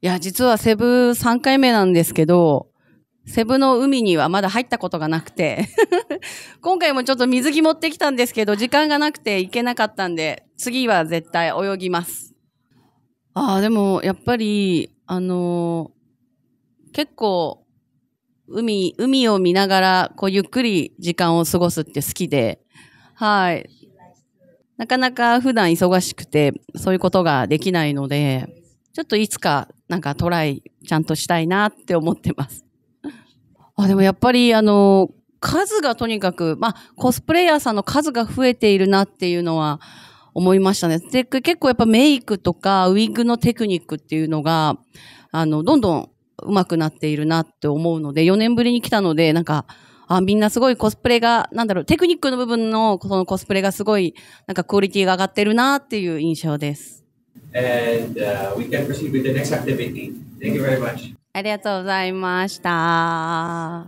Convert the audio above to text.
いや、実はセブ3回目なんですけど、セブの海にはまだ入ったことがなくて 今回もちょっと水着持ってきたんですけど、時間がなくて行けなかったんで、次は絶対泳ぎます。ああ、でも、やっぱり、あのー、結構、海、海を見ながら、こう、ゆっくり時間を過ごすって好きで、はい。なかなか普段忙しくて、そういうことができないので、ちょっといつかなんかトライちゃんとしたいなって思ってます。あ、でもやっぱりあの、数がとにかく、まあ、コスプレイヤーさんの数が増えているなっていうのは思いましたね。で、結構やっぱメイクとかウィッグのテクニックっていうのが、あの、どんどん上手くなっているなって思うので、4年ぶりに来たので、なんか、あ、みんなすごいコスプレが、なんだろう、テクニックの部分のそのコスプレがすごい、なんかクオリティが上がってるなっていう印象です。and uh, we can proceed with the next activity. Thank you very much. ありがとうございました。